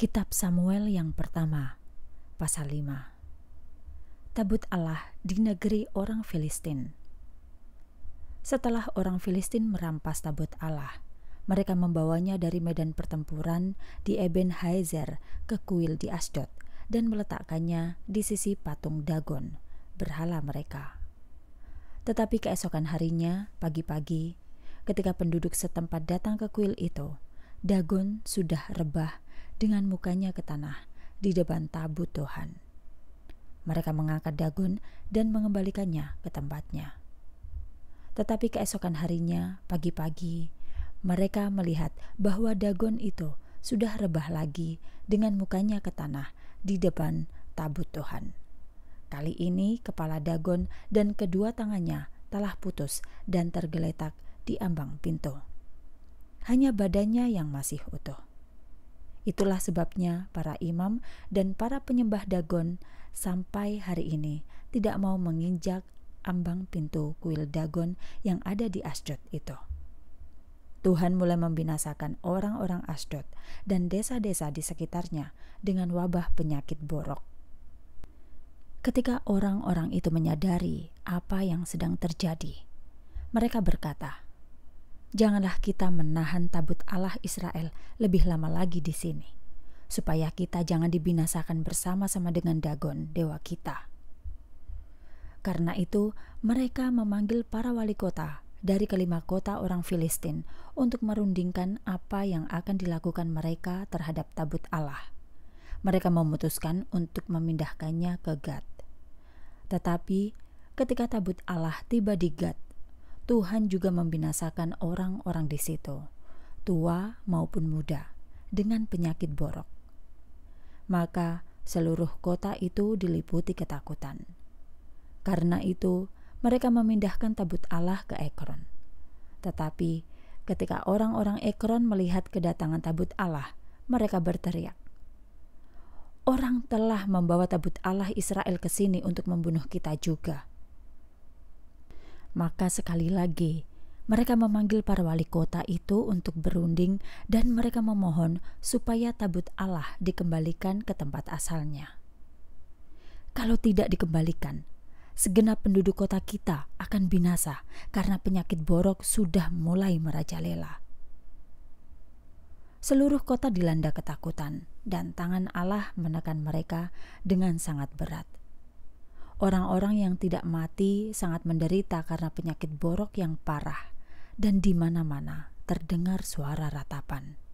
Kitab Samuel yang pertama, pasal 5. Tabut Allah di negeri orang Filistin. Setelah orang Filistin merampas tabut Allah, mereka membawanya dari medan pertempuran di Eben Haizer ke kuil di Asdod dan meletakkannya di sisi patung Dagon, berhala mereka. Tetapi keesokan harinya, pagi-pagi, ketika penduduk setempat datang ke kuil itu, Dagon sudah rebah dengan mukanya ke tanah di depan tabut Tuhan. Mereka mengangkat Dagon dan mengembalikannya ke tempatnya. Tetapi keesokan harinya, pagi-pagi, mereka melihat bahwa Dagon itu sudah rebah lagi dengan mukanya ke tanah di depan tabut Tuhan. Kali ini kepala Dagon dan kedua tangannya telah putus dan tergeletak di ambang pintu. Hanya badannya yang masih utuh. Itulah sebabnya para imam dan para penyembah Dagon sampai hari ini tidak mau menginjak ambang pintu kuil Dagon yang ada di Asdod itu. Tuhan mulai membinasakan orang-orang Asdod dan desa-desa di sekitarnya dengan wabah penyakit borok. Ketika orang-orang itu menyadari apa yang sedang terjadi, mereka berkata, janganlah kita menahan tabut Allah Israel lebih lama lagi di sini, supaya kita jangan dibinasakan bersama-sama dengan Dagon, dewa kita. Karena itu, mereka memanggil para wali kota dari kelima kota orang Filistin untuk merundingkan apa yang akan dilakukan mereka terhadap tabut Allah. Mereka memutuskan untuk memindahkannya ke Gad. Tetapi, ketika tabut Allah tiba di Gad, Tuhan juga membinasakan orang-orang di situ, tua maupun muda, dengan penyakit borok. Maka seluruh kota itu diliputi ketakutan. Karena itu, mereka memindahkan tabut Allah ke Ekron. Tetapi ketika orang-orang Ekron melihat kedatangan tabut Allah, mereka berteriak, "Orang telah membawa tabut Allah Israel ke sini untuk membunuh kita juga." Maka sekali lagi, mereka memanggil para wali kota itu untuk berunding dan mereka memohon supaya tabut Allah dikembalikan ke tempat asalnya. Kalau tidak dikembalikan, segenap penduduk kota kita akan binasa karena penyakit borok sudah mulai merajalela. Seluruh kota dilanda ketakutan dan tangan Allah menekan mereka dengan sangat berat. Orang-orang yang tidak mati sangat menderita karena penyakit borok yang parah, dan di mana-mana terdengar suara ratapan.